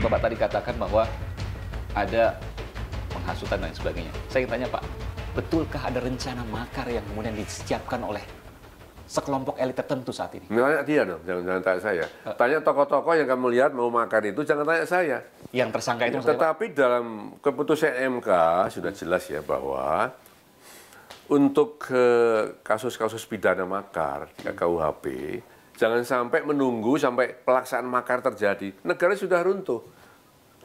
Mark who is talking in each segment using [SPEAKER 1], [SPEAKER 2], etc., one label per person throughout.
[SPEAKER 1] Bapak tadi katakan bahwa ada penghasutan dan sebagainya. Saya ingin tanya Pak, betulkah ada rencana makar yang kemudian disiapkan oleh sekelompok elit tertentu saat
[SPEAKER 2] ini? Tanya dia dong, jangan, jangan tanya saya. tanya tokoh-tokoh yang kamu lihat mau makar itu, jangan tanya saya. Yang tersangka itu Tetapi saya, dalam keputusan MK sudah jelas ya bahwa untuk eh, kasus-kasus pidana makar di hmm. KUHP, Jangan sampai menunggu sampai pelaksanaan makar terjadi. Negara sudah runtuh.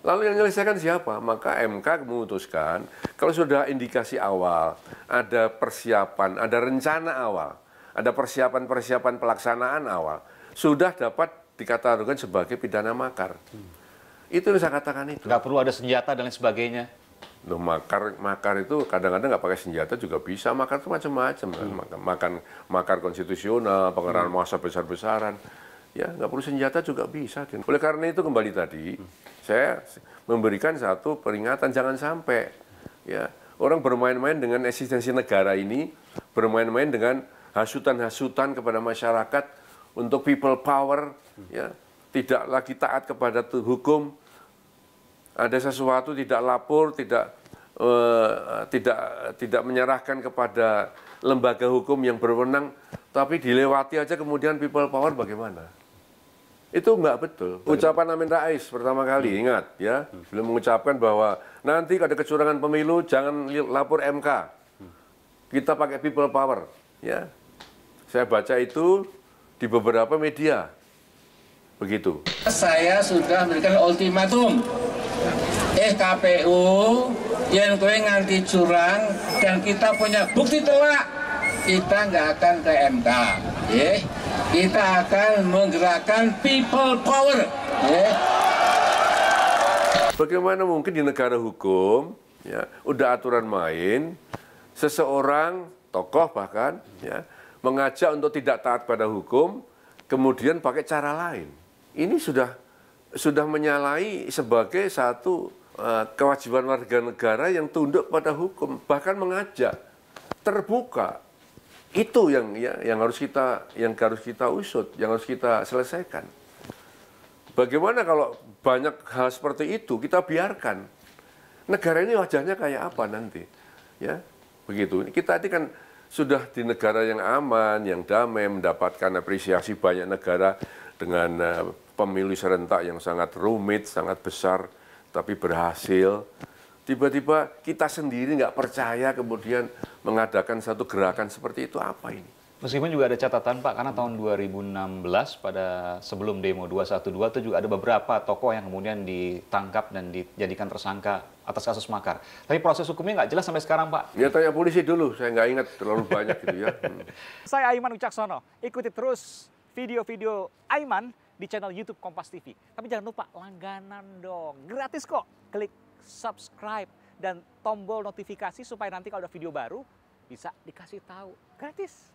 [SPEAKER 2] Lalu yang menyelesaikan siapa? Maka MK memutuskan kalau sudah indikasi awal, ada persiapan, ada rencana awal, ada persiapan-persiapan pelaksanaan awal, sudah dapat dikatakan sebagai pidana makar. Hmm. Itu yang saya katakan itu. Tidak perlu ada senjata dan lain sebagainya. Loh, makar makar itu kadang-kadang nggak pakai senjata juga bisa makar itu macam-macam kan hmm. makan makan makar konstitusional pengerahan hmm. massa besar-besaran ya nggak perlu senjata juga bisa oleh karena itu kembali tadi hmm. saya memberikan satu peringatan jangan sampai ya orang bermain-main dengan eksistensi negara ini bermain-main dengan hasutan-hasutan kepada masyarakat untuk people power ya tidak lagi taat kepada hukum ada sesuatu tidak lapor, tidak eh, tidak tidak menyerahkan kepada lembaga hukum yang berwenang, tapi dilewati aja kemudian people power bagaimana? Itu nggak betul. Ucapan Amin Rais pertama kali hmm. ingat ya, hmm. belum mengucapkan bahwa nanti ada kecurangan pemilu jangan lapor MK. Hmm. Kita pakai people power ya. Saya baca itu di beberapa media. Begitu. Saya sudah memberikan
[SPEAKER 1] ultimatum eh KPU yang kue nganti curang dan kita punya bukti telak kita nggak akan ke MK eh
[SPEAKER 2] kita akan menggerakkan people power eh. Bagaimana mungkin di negara hukum ya udah aturan main seseorang tokoh bahkan ya mengajak untuk tidak taat pada hukum kemudian pakai cara lain ini sudah sudah menyalahi sebagai satu Eh, kewajiban warga negara yang tunduk pada hukum, bahkan mengajak terbuka. Itu yang ya, yang harus kita yang harus kita usut, yang harus kita selesaikan. Bagaimana kalau banyak hal seperti itu kita biarkan? Negara ini wajahnya kayak apa nanti? Ya, begitu. Kita ini kan sudah di negara yang aman, yang damai, mendapatkan apresiasi banyak negara dengan eh, pemilu serentak yang sangat rumit, sangat besar tapi berhasil. Tiba-tiba kita sendiri nggak percaya kemudian mengadakan satu gerakan seperti itu apa ini?
[SPEAKER 1] Meskipun juga ada catatan Pak, karena tahun 2016 pada sebelum demo 212 itu juga ada beberapa tokoh yang kemudian ditangkap dan dijadikan tersangka atas kasus makar. Tapi proses hukumnya nggak jelas sampai sekarang Pak.
[SPEAKER 2] Ya tanya polisi dulu, saya nggak ingat terlalu banyak gitu ya. Hmm.
[SPEAKER 1] Saya Aiman Ucaksono, ikuti terus video-video Aiman di channel YouTube Kompas TV. Tapi jangan lupa langganan dong, gratis kok. Klik subscribe dan tombol notifikasi supaya nanti kalau ada video baru bisa dikasih tahu gratis.